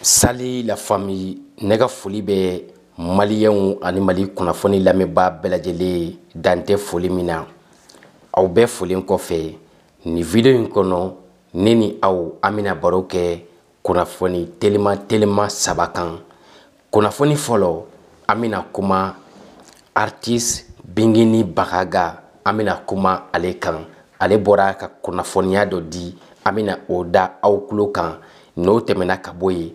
Sali la famille ne ka foli bɛ maliyɛnw ani mali kunnafoni lamɛnbaa bɛɛ lajɛlen dantɛ foli min na aw bɛɛ folen kɔfɛ nin video in kɔnɔ ne ni aw an bena baro kɛ kunnafoni telima telima saba kan kunnafoni fɔlɔ an bena kuma artiste Bingini bagaga an bena kuma ale kan ale bɔra ka kunnafoniya dɔ di an bena o da aw kulo kan n'o tɛmɛna ka bo ye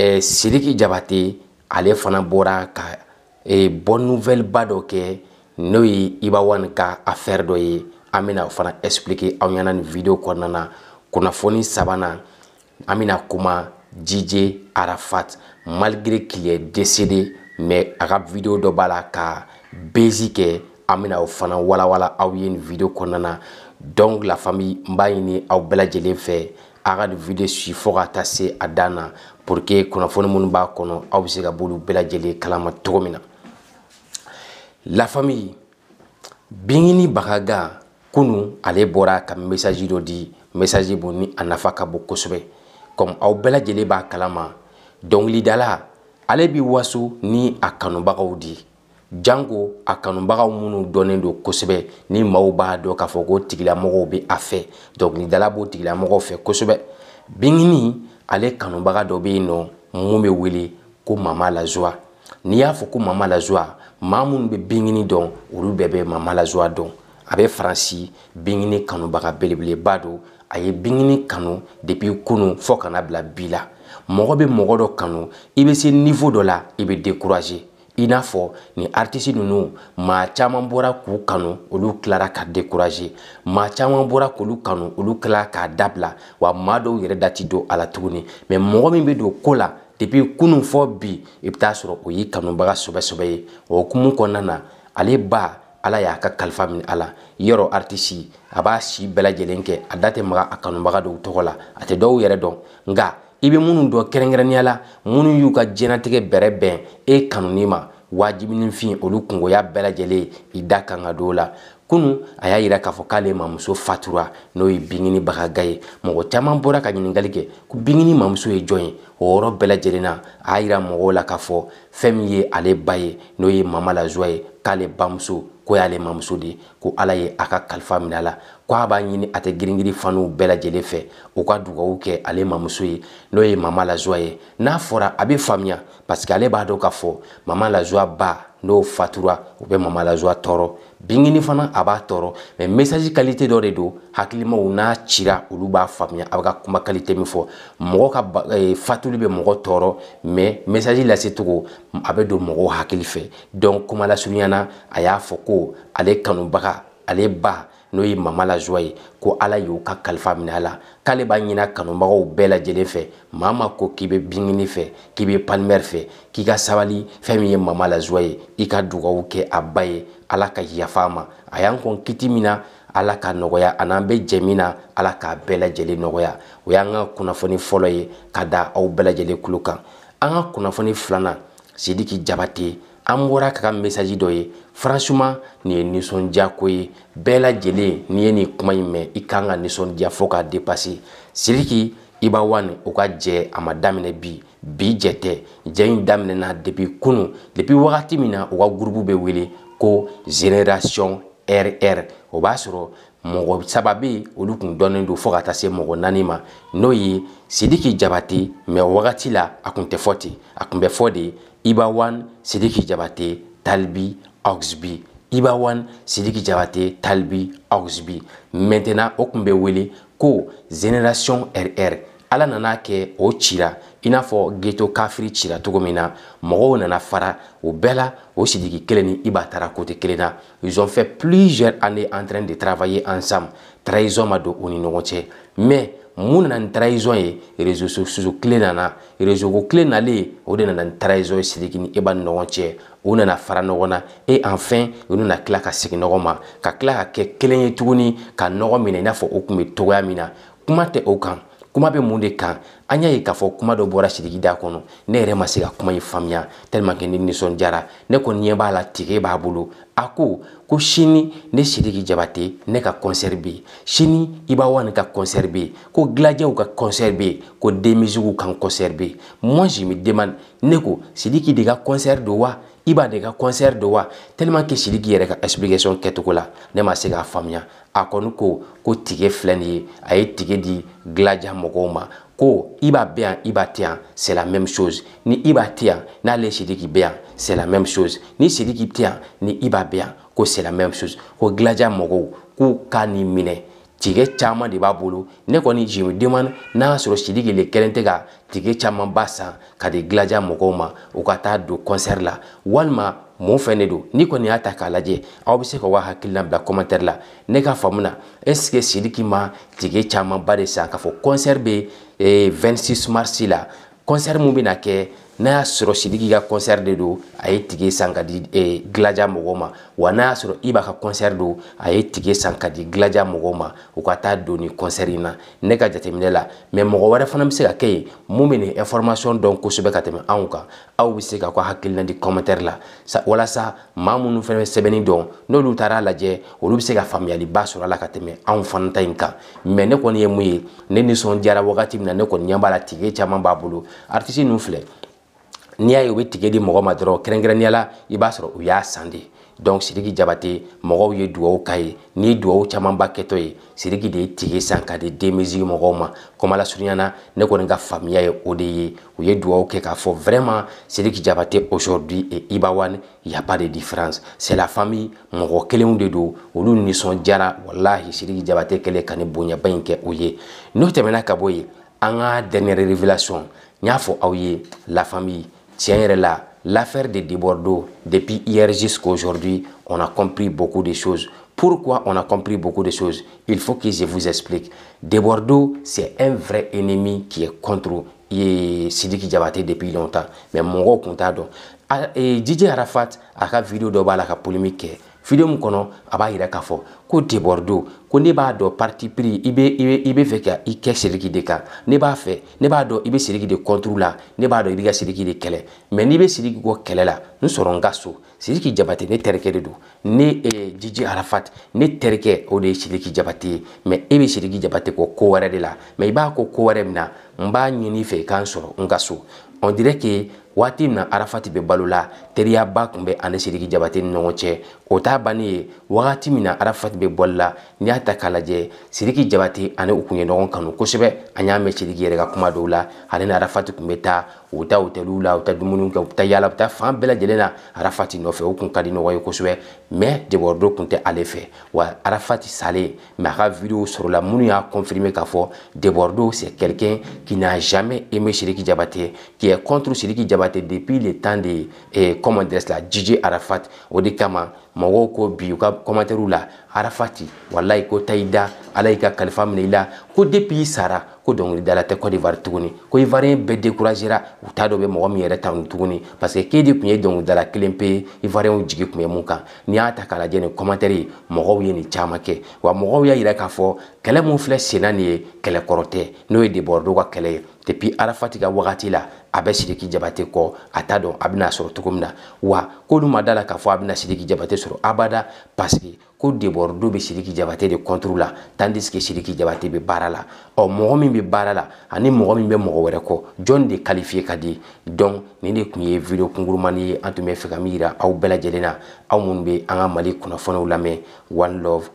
eh, siriki jabate ale fana bɔra ka eh, bɔn nuvɛliba dɔ kɛ n'o ye ibawani ka affaire dɔ ye an bɛna o fana expliquer aw ɲɛna nin video kɔnɔna na kunnafoni sabanan an bɛna kuma jije arafat malgré qu'il est décédé mais a ka video dɔ b'a la ka bezi kɛ an bɛna o fana walawala aw ye nin video kɔnɔna na donc la famille n b'a ɲini aw bɛɛ lajɛlen fɛ a ka nin video si fo ka taa se a dan na pour que kunnafoni minnu b'a kɔnɔ aw bɛ se ka b'olu bɛɛ lajɛlen kalama cogo min na la famille bingini bagaga kunu ale bɔra ka mesaji dɔ di mesaji bon ni a nafa ka bon kosɛbɛ comme aw bɛɛ lajɛlen b'a kalama dɔnkilidala ale bi waso ni a kanubagaw di jango a kanubagaw minnu dɔnnen don kosɛbɛ ni maaw b'a dɔn k'a fɔ ko tigilamɔgɔw bɛ a fɛ dɔnkilidala b'o tigilamɔgɔw fɛ kosɛbɛ bingini ale kanubaga dɔ bɛ yen nɔ mun bɛ wele ko mama lazoa n'i y'a fɔ ko mama lazoa maa minnu bɛ binkini dɔn olu bɛɛ bɛ mama lazoa dɔn a bɛ faransi binkini kanubaga belebeleba don a ye binkini kanu depi kunu fɔ kana bila bi la mɔgɔ bɛ mɔgɔ dɔ kanu i bɛ se dɔ la i bɛ i n'a fɔ ni artiste nunu ma caman bɔra k'u kanu olu kilara ka décourager ma caman bɔra k'olu kanu olu tilara k'a dabila wa maa dɔw yɛrɛ dati ti don a la tuguni mɛ mɔgɔ min be don ko la depuis kunun fɔ bi i bɛ taa sɔrɔ o y'i kanubaga sɛbɛsɛbɛ ye o hukumu kɔnɔna ale ba ala y'a ka kalifa minɛ a la yɔrɔ artiste a b'a si bɛɛ kɛ a da tɛ maga a kanubaga dɔw tɔgɔ la a tɛ dɔw yɛrɛ dɔn nka i bɛ minnu dɔn kɛrɛnkɛrɛnnenya la minnu y'u ka diɲɛnatigɛ bɛrɛ bɛn e kanuni ma wajibi ni fin olu kungoya bɛɛ lajɛlen i da kan ka don o la kunu a y'a yira k'a fɔ k'ale mamuso fatura n'o ye binginibaga ye mɔgɔ caman bɔra ka ɲininkali kɛ ko bingini mamuso ye jɔn ye o yɔrɔ bɛɛ lajɛlen na a y'a yira mɔgɔw la k'a fɔ fɛn min ye ale ba ye n'o ye mama lazuwa ye k'ale bamuso ko y'ale mamuso de ye ko ala ye a ka kalifa minɛ a la ko a b'a ɲini a tɛ giringirin fanuw bɛɛ lajɛlen fɛ u ka dugawu kɛ ale mamuso ye n'o ye mama lazuwa ye n'a fɔra a bɛ faamuya paseke ale b'a dɔn k'a fɔ mama lazuwa ba n'o fatura u bɛ mama lazuwa tɔɔrɔ bingini fana a b'a tɔɔrɔ mɛ mesaji kalite dɔ de don hakilimaw n'a cira olu b'a faamuya a bɛ ka kuma kalite min fɔ mɔgɔ ka fatuli bɛ mɔgɔ tɔɔrɔ mɛ mesaji lasecogo a bɛ don mɔgɔw hakili fɛ dɔn kumalasurunyana a y'a fɔ ko ale kanubaga ale ba n'o ye mama lazuwa ye ko ala y'o ka kalifa minɛ a la k'ale b'a ɲina kanubagaw bɛɛ lajɛlen fɛ maa ma ko k'i bɛ binkini fɛ k'i bɛ palimɛri fɛ k'i ka sabali fɛn min ye mama lazuwa ye i ka dugawu kɛ a ba ye ala ka yafa a ma a y'an kɔn kiti min na ala ka nɔgɔya an'an bɛ jɛ min na ala k'a bɛɛ lajɛlen nɔgɔya o y'an ka kunnafoni fɔlɔ ye ka da aw bɛɛ lajɛlen tulo kan an ka kunnafoni filanan sidiki jabate an bɔra ka ka mesaji dɔ ye faransiman nin ye nisɔndiya ko ye bɛɛ lajɛlen n'i ye nin kuma in mɛn i kan ka ninsɔndiya fɔ k'a depase siriki i b'a wa o ka jɛ a ma daminɛ bi bi jɛ tɛ jɛ in daminɛna depi kunun depi wagati min na o ka gurupu bɛ wele ko generation rr o b'a sɔrɔ mɔgɔ saba bɛ yen olu tun dɔnnen don fo ka taa se mɔgɔ naani ma n'o ye sidiki jabate mɛ wagati la a tun tɛ fɔ ten a tun bɛ fɔ de ibawan sidiki jabate talbi oxby ibawan sidiki jabate talbi oxby maintenant o kun bɛ wele ko generation rr ala nana kɛ o cira i n'a fɔ geto kafiri cira cogo min na mɔgɔw nana fara o bɛɛ la o sidiki kelen ni iba taara kote kelen na ils ont fait plusieurs années en train de travailler ensemble trahison ma don o ni ɲɔgɔn cɛ mais mun nana ni trahison ye réseau sociaux kile nana réseau ko kile nalen o de nana ni trahison ye sidiki ni eba ni ɲɔgɔn cɛ o nana fara ɲɔgɔn na e enfin o nana tila ka segin ɲɔgɔn ma ka tila ka kɛ kelen ye tuguni ka ɲɔgɔn minɛ i n'a fɔ o kun bɛ togoya min na kuma tɛ o kan kuma bɛ mun de kan an y'a ye k'a fɔ kuma dɔ bɔra sidiki da kɔnɔ ne yɛrɛ ma se ka kuma in faamuya tɛlimakɛ ne nisɔndiyara ne kɔni ɲɛ b'a la tige b'a bolo a ko ko sini ne sidiki jabate ne ka kɔnsɛri be yen sini i b'a wani ka kɔnsɛri be yen ko gilajɛw ka kɔnsɛri be yen ko denmisigiw kan kɔnsɛri be yen moi je me demande ne ko sidiki de ka kɔnsɛri don wa i b'a de ka concert don wa tellement que sidiki yɛrɛ ka explication kɛcogo la ne ma se k'a faamuya a kɔni ko ko tige filɛ nin ye a ye tige di gilaja mɔgɔw ma ko i b'a bɛ yan i b'a tɛ yan c'est la même chose ni i b'a tɛ yan n'ale sidiki bɛ yan c'est la même chose ni sidiki tɛ yan ni i b'a bɛ yan ko c'est la même chose ko gilaja mɔgɔw k'u k'a ni minɛ tigɛ caman de b'a bolo ne kɔni je me n'a sɔrɔ sidiki le kelen tɛ ka tigɛ ba san ka di gilaja mɔgɔw ma u ka taa don kɔnsɛri la walima mun fɛn de don ni kɔni y'a ta k'a lajɛ aw be se ka wa hakilina bila kɔmatɛri la ne ka faamu na ɛsike sidiki ma tigɛ ba de san k'a fɔ kɔnsɛri be 26 eh, marsi la kɔnsɛri min bena kɛ n'a y'a sɔrɔ sidiki ka kɔnsɛri de don a ye tige san ka di eh, gilaja mɔgɔw ma wa n'a y'a sɔrɔ i b'a ka kɔnsɛri don a ye tige san ka di gilaja mɔgɔw ma u ka taa don ni kɔnsɛri in na ne ka jateminɛ la mɛ mɔgɔ wɛrɛ fana bɛ se ka kɛ yen mun bɛ nin information dɔn kosɛbɛ ka tɛmɛ anw kan aw bɛ se ka k'aw hakilina di commentaire la sa, walasa maa minnu fana bɛ sɛbɛnni dɔn n'olu taara lajɛ olu bɛ se ka faamuyaliba sɔrɔ a la ka tɛmɛ anw fana ta in kan mɛ ne kɔni ye mun ye ne nisɔndiyara wagati min na ne kɔni ɲɛ b'a la tige caman b'a bolo artiste ninnu filɛ n'i y'a ye u bɛ tigɛ di mɔgɔ ma dɔrɔn y'a donc sirigi jabate mɔgɔw ye duwawu ka ni duwawu camanba kɛtɔ ye sirigi de ye tige sanka de di denmisɛn mɔgɔw ma kɔmalasurunya ne kɔni ka faamuya ye o de ye u ye duwawu kɛ k'a fɔ vraiment jabate aujourd'hui et ibawan il y a pas de différence c'est la famille mɔgɔ keleon de don olu nisɔndiyara walahi sidiki jabate kɛlen ka nin bonyaba in kɛ u ye n'o tɛmɛna ka bɔ yen an ka dernière révélation n la famille Tiens est l'affaire de Dibordo depuis hier aujourd'hui, on a compris beaucoup de choses. Pourquoi on a compris beaucoup de choses Il faut que je vous explique. Bordeaux, c'est un vrai ennemi qui est contre a battu depuis longtemps. Mais mon gros compta don. Et DJ Arafat, a une vidéo de la polémique. Vidéo mon kono, aba ira kafo. Ko ko ne b'a dɔn parti pris i bɛ i bɛ i bɛ fɛ ka i kɛ Seriki de kan ne b'a fɛ ne b'a dɔn i bɛ Seriki de contre la ne b'a dɔn i bɛ ka Seriki de kɛlɛ mais n'i bɛ Seriki kɔ kɛlɛ la n sɔrɔ n ka so Seriki Jabate ne terikɛ de don ne ee Jiji Arafat ne terikɛ o de ye Seriki Jabate ye mais e bɛ Seriki Jabate kɔ ko wɛrɛ de la mais i b'a kɔ ko wɛrɛ min n b'a ɲini fɛ k'an sɔrɔ n ka so on dirait que waati min arafati bɛ balo teriyaba tun bɛ ani siriki jabate ni ɲɔgɔn cɛ o t'a banni ye wagati min arafati bɛ bɔli la y'a ta k'a lajɛ siriki jabati ani u kun ye ɲɔgɔn kanu kosɛbɛ an y'a mɛn siriki yɛrɛ ka kuma dɔw la ale ni arafati kun bɛ taa u bɛ taa la u ta taa dumuni kɛ u bɛ taa yala u bɛ fan bɛɛ lajɛlen na arafati nɔfɛ au kun ka di ye kosɛbɛ mɛ à kun tɛ ale fɛ wa arafati sale mɛ a ka videow sɔrɔla minnu k'a c'est quelqu'un qui n'a jamais aimé qui Jabate qui est contre qui Jabate depuis le temps de commandes la dj Arafat o de kama mɔgɔw ko bi u ka la arafati walayi ko la i da ala la ko depi i sara ko dɔnkilidala tɛ cote d'ivoire tuguni ko ivoiriyɛn bɛɛ découragera u t'a dɔ bɛ mɔgɔ min yɛrɛ ta nu tuguni parce que k'e de tun ye dɔnkilidala kelen pe ye ivoiriyɛnw jigi kun ye mun kan n'i y'a ta k'a lajɛ nin kɔmatɛri ye mɔgɔw ye nin caaman kɛ wa mɔgɔw y'a yira k'a fɔ kɛlɛ min filɛ senna nin ye kɛlɛkɔrɔ tɛ n'o ye debɔrɔdow ka kɛlɛ ye depuis arafati ka wagati la a bɛ sidiki jabate kɔ a t'a dɔn a bɛna sɔrɔ cogo min na wa k'olu ma da la k'a fɔ a bɛna sidiki jabate sɔrɔ abada paseke ko debɔrido bɛ sidiki jabate de kɔnturu la tandis que sidiki jabate bɛ baara la ɔ oh, mɔgɔ min bɛ baara la ani mɔgɔ min bɛ mɔgɔ wɛrɛ kɔ jɔn de kalifiye ka di dɔn nin de tun ye video kunkurumani ye an tun bɛ fɛ ka min yira aw bɛɛ lajɛlen na aw minnu bɛ an ka mali kunnafoniw lamɛn one love